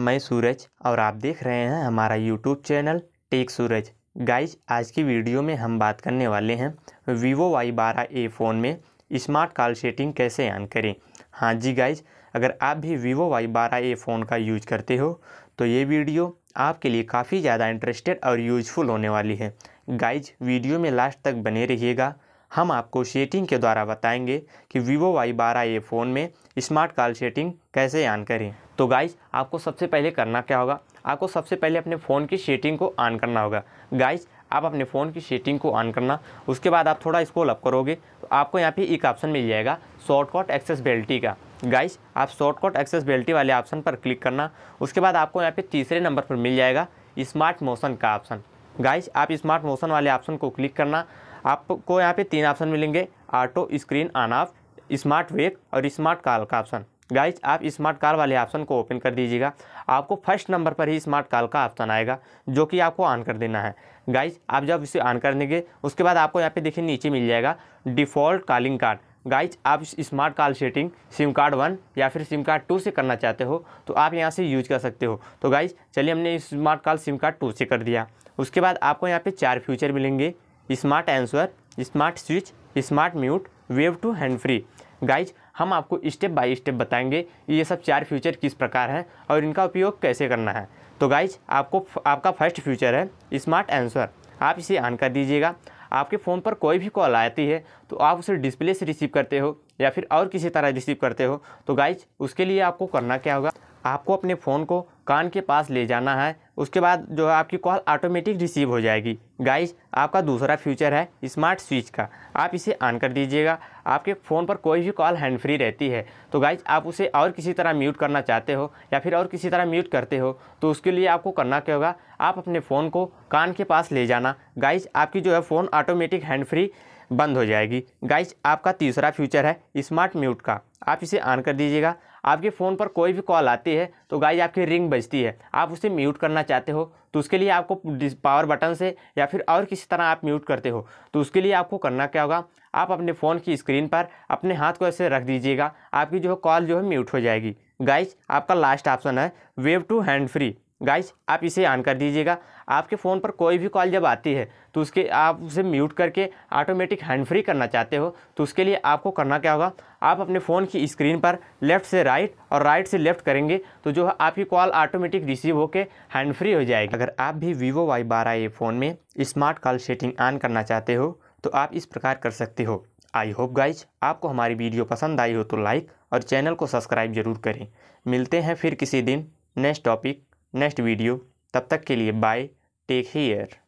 मैं सूरज और आप देख रहे हैं हमारा YouTube channel tech Suraj guys आज की वीडियो में हम बात करने वाले हैं वीवो वाई बारह ए फ़ोन में स्मार्ट कॉल सेटिंग कैसे ऑन करें हाँ जी गाइज अगर आप भी वीवो वाई बारह ए फ़ोन का यूज करते हो तो ये वीडियो आपके लिए काफ़ी ज़्यादा इंटरेस्टेड और यूजफुल होने वाली है गाइज वीडियो में लास्ट तक बने रहिएगा हम आपको सेटिंग के द्वारा बताएंगे कि वीवो वाई बारह ए फ़ोन में स्मार्ट कॉल सेटिंग कैसे ऑन करें तो गाइस आपको सबसे पहले करना क्या होगा आपको सबसे पहले अपने फ़ोन की सेटिंग को ऑन करना होगा गाइस आप अपने फ़ोन की सेटिंग को ऑन करना उसके बाद आप थोड़ा इसको अप करोगे तो आपको यहाँ पे एक ऑप्शन मिल जाएगा शॉर्टकट एक्सेसबिलिटी का गाइस आप शॉर्टकट एक्सेसबिलिटी वाले ऑप्शन पर क्लिक करना उसके बाद आपको यहाँ पे तीसरे नंबर पर मिल जाएगा स्मार्ट मोशन का ऑप्शन गाइस आप स्मार्ट मोशन वाले ऑप्शन को क्लिक करना आपको यहाँ पे तीन ऑप्शन मिलेंगे auto screen on off smart wake और स्मार्ट कॉल का ऑप्शन गाइज आप स्मार्ट कॉल वाले ऑप्शन को ओपन कर दीजिएगा आपको फर्स्ट नंबर पर ही स्मार्ट कॉल का ऑप्शन आएगा जो कि आपको ऑन कर देना है गाइज आप जब इसे ऑन कर देंगे उसके बाद आपको यहाँ पे देखिए नीचे मिल जाएगा डिफ़ॉल्ट कॉलिंग कार्ड गाइज आप smart call setting sim card one या फिर सिम कार्ड टू से करना चाहते हो तो आप यहाँ से यूज कर सकते हो तो गाइज चलिए हमने smart call sim card two से कर दिया उसके बाद आपको यहाँ पे चार फ्यूचर मिलेंगे smart answer smart switch smart mute wave to hand free guys हम आपको स्टेप बाय स्टेप बताएंगे ये सब चार फ्यूचर किस प्रकार हैं और इनका उपयोग कैसे करना है तो गाइज आपको आपका फर्स्ट फ्यूचर है स्मार्ट आंसर आप इसे ऑन कर दीजिएगा आपके फ़ोन पर कोई भी कॉल आती है तो आप उसे डिस्प्ले से रिसीव करते हो या फिर और किसी तरह रिसीव करते हो तो गाइज उसके लिए आपको करना क्या होगा आपको अपने फ़ोन को कान के पास ले जाना है उसके बाद जो है आपकी कॉल ऑटोमेटिक रिसीव हो जाएगी गाइस आपका दूसरा फ्यूचर है स्मार्ट स्विच का आप इसे ऑन कर दीजिएगा आपके फ़ोन पर कोई भी कॉल हैंड फ्री रहती है तो गाइस आप उसे और किसी तरह म्यूट करना चाहते हो या फिर और किसी तरह म्यूट करते हो तो उसके लिए आपको करना क्या होगा आप अपने फ़ोन को कान के पास ले जाना गाइज आपकी जो है फ़ोन ऑटोमेटिक हैंड फ्री बंद हो जाएगी गाइज आपका तीसरा फ्यूचर है स्मार्ट म्यूट का आप इसे ऑन कर दीजिएगा आपके फ़ोन पर कोई भी कॉल आती है तो गाइज आपकी रिंग बजती है आप उसे म्यूट करना चाहते हो तो उसके लिए आपको पावर बटन से या फिर और किसी तरह आप म्यूट करते हो तो उसके लिए आपको करना क्या होगा आप अपने फ़ोन की स्क्रीन पर अपने हाथ को ऐसे रख दीजिएगा आपकी जो है कॉल जो है म्यूट हो जाएगी गाइज आपका लास्ट ऑप्शन है wave to hand free guys आप इसे ऑन कर दीजिएगा आपके फ़ोन पर कोई भी कॉल जब आती है तो उसके आप उसे म्यूट करके ऑटोमेटिक हैंड फ्री करना चाहते हो तो उसके लिए आपको करना क्या होगा आप अपने फ़ोन की स्क्रीन पर लेफ़्ट से राइट और राइट से लेफ़्ट करेंगे तो जो है आपकी कॉल ऑटोमेटिक रिसीव होकर हैंड फ्री हो जाएगी अगर आप भी वीवो वाई बारह ए फ़ोन में स्मार्ट कॉल सेटिंग ऑन करना चाहते हो तो आप इस प्रकार कर सकते हो आई होप गाइज आपको हमारी वीडियो पसंद आई हो तो लाइक और चैनल को सब्सक्राइब जरूर करें मिलते हैं फिर किसी दिन नेक्स्ट टॉपिक नेक्स्ट वीडियो तब तक के लिए बाय टेक हेयर